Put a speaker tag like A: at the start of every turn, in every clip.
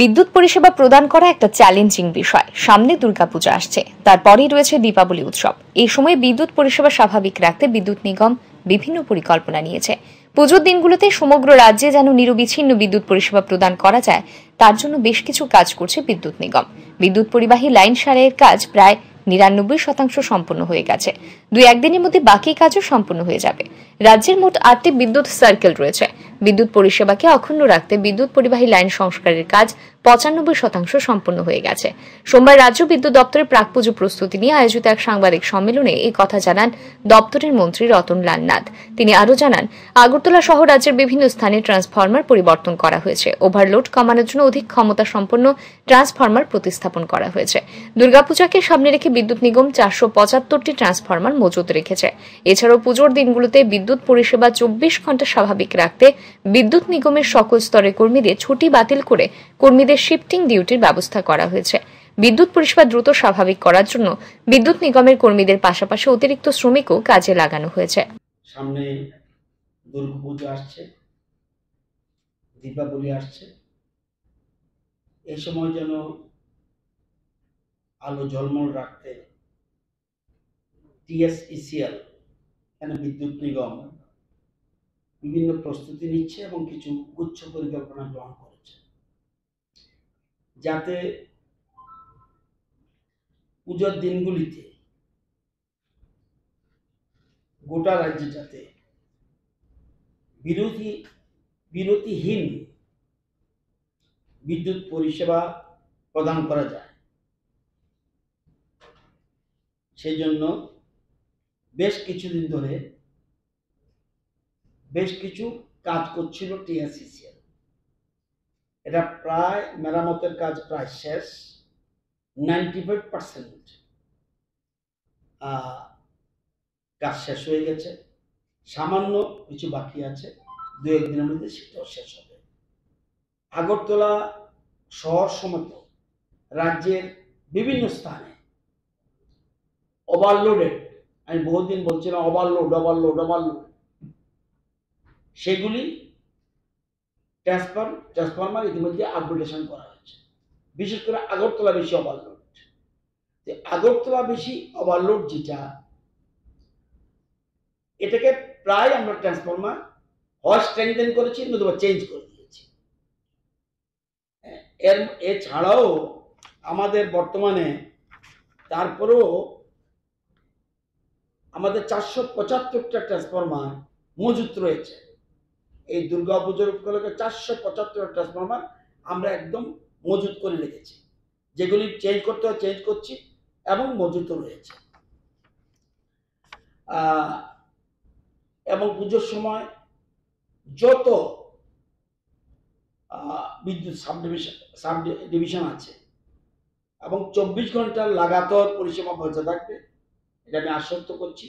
A: বিদ্যুৎ পরিষেবা প্রদান করা একটা চ্যালেঞ্জিং বিষয় সামনে দুর্গাপূজা আসছে তারপরেই রয়েছে দীপাবলি উৎসব এই সময় বিদ্যুৎ পরিষেবা স্বাভাবিক রাখতে বিদ্যুৎ নিগম বিভিন্ন পরিকল্পনা নিয়েছে পুজোর দিনগুলোতে সমগ্র রাজ্যে যেন নিরবিচ্ছিন্ন বিদ্যুৎ পরিষেবা প্রদান করা যায় তার জন্য বেশ কিছু কাজ করছে বিদ্যুৎ নিগম বিদ্যুৎ পরিবাহী লাইন সারের কাজ প্রায় নিরানব্বই শতাংশ সম্পন্ন হয়ে গেছে দুই একদিনের মধ্যে বাকি কাজও সম্পন্ন হয়ে যাবে রাজ্যের মোট আটটি বিদ্যুৎ সার্কেল রয়েছে বিদ্যুৎ পরিষেবাকে অক্ষুণ্ণ রাখতে বিদ্যুৎ পরিবাহী লাইন সংস্কারের কাজ পঁচানব্বই শতাংশ সম্পন্ন হয়ে গেছে সোমবার রাজ্য বিদ্যুৎ দপ্তরের প্রাক পুজো প্রস্তুতি নিয়ে আয়োজিত এক সাংবাদিক সম্মেলনে এই কথা জানান দপ্তরের মন্ত্রী রতন লালনাথ তিনি আরও জানান আগরতলা সহ রাজ্যের বিভিন্ন স্থানে ট্রান্সফরমার পরিবর্তন করা হয়েছে ওভারলোড কমানোর জন্য অধিক ক্ষমতা সম্পন্ন ট্রান্সফরমার প্রতিস্থাপন করা হয়েছে দুর্গাপূজাকে সামনে রেখে বিদ্যুৎ নিগম চারশো পঁচাত্তরটি ট্রান্সফরমার মজুত রেখেছে এছাড়াও পুজোর দিনগুলোতে বিদ্যুৎ পরিষেবা চব্বিশ ঘন্টা স্বাভাবিক রাখতে বিদ্যুৎ নিগমের সকল স্তরে কর্মীদের ছুটি বাতিল করে কর্মীদের শ্রমিকদের শিফটিং ডিউটির ব্যবস্থা করা হয়েছে বিদ্যুৎ পরিষেবা দ্রুত স্বাভাবিক করার জন্য বিদ্যুৎ নিগমের কর্মীদের পাশাপাশি অতিরিক্ত শ্রমিকও কাজে লাগানো হয়েছে
B: সামনে দুর্গাপুজো আসছে দীপাবলি আসছে এই সময় যেন আলো জলমল রাখতে টিএসইসিএল এখানে বিদ্যুৎ নিগম বিভিন্ন প্রস্তুতি নিচ্ছে এবং কিছু গুচ্ছ পরিকল্পনা গ্রহণ করে যাতে পুজোর দিনগুলিতে গোটা রাজ্যটাতে বিরোধী বিরতিহীন বিদ্যুৎ পরিষেবা প্রদান করা যায় সেই জন্য বেশ কিছুদিন ধরে বেশ কিছু কাজ করছিল টিএসসিসিএল এটা প্রায় মেরামতের কাজ প্রায় শেষ নাইনটি ফাইভ পার্সেন্ট কাজ শেষ হয়ে গেছে সামান্য কিছু বাকি আছে দু একদিনের মধ্যে সেটাও শেষ হবে আগরতলা শহর সমেত রাজ্যের বিভিন্ন স্থানে ওভারলোডেড আমি বহুদিন বলছিলাম ওভারলোড ওভারলোড ওভারলোড সেগুলি ট্রান্সফার ট্রান্সফরমার ইতিমধ্যে আপগ্রেডেশন করা হয়েছে বিশেষ করে আগরতলা বেশি ওভারলোড যে আগরতলা বেশি ওভারলোড যেটা এটাকে প্রায় আমরা ট্রান্সফরমার হয় স্ট্রেংথেন করেছি নতুবা চেঞ্জ করে দিয়েছি এর এছাড়াও আমাদের বর্তমানে তারপরেও আমাদের চারশো পঁচাত্তরটা ট্রান্সফরমার মজুত রয়েছে এই দুর্গা পুজোর উপলক্ষে চারশো পঁচাত্তর ট্রান্সফরমার আমরা একদম মজুত করে রেখেছি যেগুলি চেঞ্জ করতে হয় চেঞ্জ করছি এবং মজুতও রয়েছে এবং পুজোর সময় যত বিদ্যুৎ সাবডিভিশন সাব ডিভিশন আছে এবং চব্বিশ ঘন্টার লাগাতার পরিষেবা বজায় থাকবে এটা আমি আশ্বস্ত করছি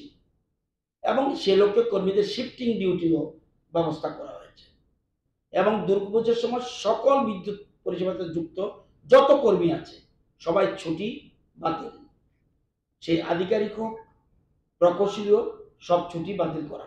B: এবং সে লক্ষ্যে কর্মীদের শিফটিং ডিউটিও ব্যবস্থা করা হয়েছে এবং দুর্গাপুজোর সময় সকল বিদ্যুৎ পরিষেবাতে যুক্ত যত কর্মী আছে সবাই ছুটি বাতিল সেই আধিকারিক হোক প্রকৌশলীয় সব ছুটি বাতিল করা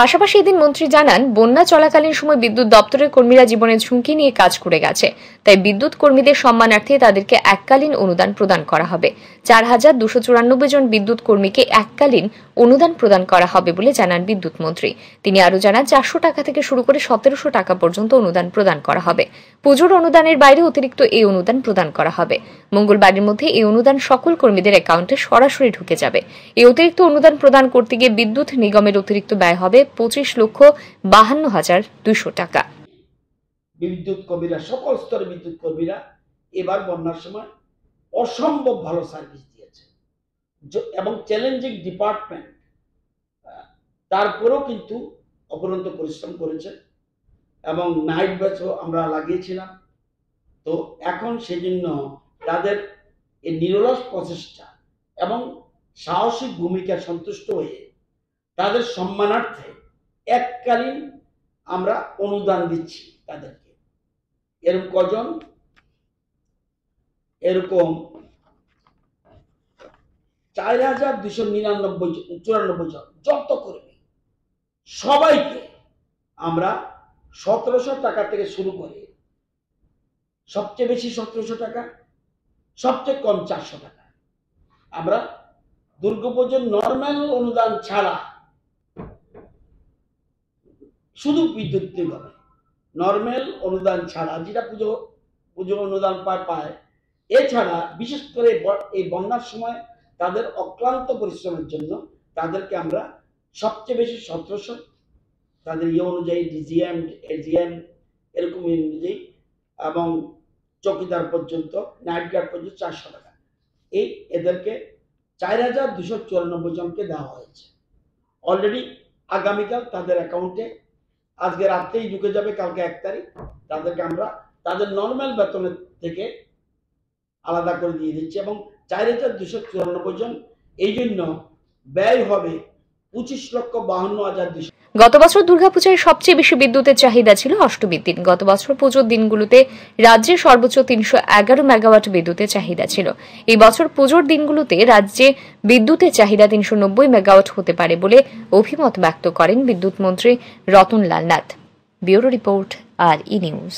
A: পাশাপাশি এদিন মন্ত্রী জানান বন্যা চলাকালীন সময় বিদ্যুৎ দপ্তরের কর্মীরা জীবনের ঝুঁকি নিয়ে কাজ করে গেছে তাই বিদ্যুৎ কর্মীদের সম্মানার্থে তাদেরকে এককালীন অনুদান প্রদান করা হবে চার হাজার দুশো চুরানব্বই জন বিদ্যুৎ কর্মীকে এককালীন অনুদান প্রদান করা হবে বলে জানান বিদ্যুৎ মন্ত্রী তিনি আরও জানান চারশো টাকা থেকে শুরু করে সতেরোশো টাকা পর্যন্ত অনুদান প্রদান করা হবে পুজোর অনুদানের বাইরে অতিরিক্ত এই অনুদান প্রদান করা হবে মঙ্গলবারের মধ্যে এই অনুদান সকল কর্মীদের অ্যাকাউন্টে সরাসরি ঢুকে যাবে এই অতিরিক্ত অনুদান প্রদান করতে গিয়ে বিদ্যুৎ নিগমের অতিরিক্ত ব্যয় হবে পঁচিশ লক্ষ বাহান্ন হাজার দুশো টাকা
B: বিদ্যুৎ কর্মীরা সকল স্তরে বিদ্যুৎ কর্মীরা এবার বন্যার সময় অসম্ভব ভালো সার্ভিস দিয়েছে এবং চ্যালেঞ্জিং ডিপার্টমেন্ট তারপরেও কিন্তু অপরন্ত পরিশ্রম করেছে এবং নাইট ব্যাচও আমরা লাগিয়েছিলাম তো এখন সেজন্য তাদের এই নিরলস প্রচেষ্টা এবং সাহসিক ভূমিকা সন্তুষ্ট হয়ে তাদের সম্মানার্থে এককালীন আমরা অনুদান দিচ্ছি তাদেরকে এরকম কজন এরকম চার হাজার দুশো নিরানব্বই চুরানব্বই জন যত কর্মী সবাইকে আমরা সতেরোশো টাকা থেকে শুরু করে সবচেয়ে বেশি সতেরোশো টাকা সবচেয়ে কম চারশো টাকা আমরা দুর্গাপুজোর নর্মাল অনুদান ছাড়া শুধু বিদ্যুৎ নিগমে নর্মেল অনুদান ছাড়া যেটা পুজো পুজো অনুদান পায় পায় এছাড়া বিশেষ করে এই বন্যার সময় তাদের অক্লান্ত পরিশ্রমের জন্য তাদেরকে আমরা সবচেয়ে বেশি সতেরোশো তাদের ইয়ে অনুযায়ী ডিজিএম এজিএম এরকম ইয়ে অনুযায়ী এবং চকিদার পর্যন্ত নাইট গার্ড পর্যন্ত চারশো টাকা এই এদেরকে চার হাজার দুশো চুরানব্বই জনকে দেওয়া হয়েছে অলরেডি আগামীকাল তাদের অ্যাকাউন্টে আজকে রাত্রেই ঢুকে যাবে কালকে এক তারিখ তাদেরকে আমরা তাদের নর্মাল বেতনের থেকে আলাদা করে দিয়ে দিচ্ছি এবং চার হাজার দুশো চুরানব্বই জন এই জন্য ব্যয় হবে পঁচিশ লক্ষ বাহান্ন হাজার দুশো
A: গত বছর দুর্গাপূজার সবচেয়ে বেশি বিদ্যুতের চাহিদা ছিল অষ্টমীর দিন গত বছর পুজোর দিনগুলোতে রাজ্যে সর্বোচ্চ তিনশো এগারো মেগাওয়াট বিদ্যুতের চাহিদা ছিল এই বছর পুজোর দিনগুলোতে রাজ্যে বিদ্যুতের চাহিদা তিনশো নব্বই মেগাওয়াট হতে পারে বলে অভিমত ব্যক্ত করেন বিদ্যুৎ মন্ত্রী Ratanlal Nath bureau report R E news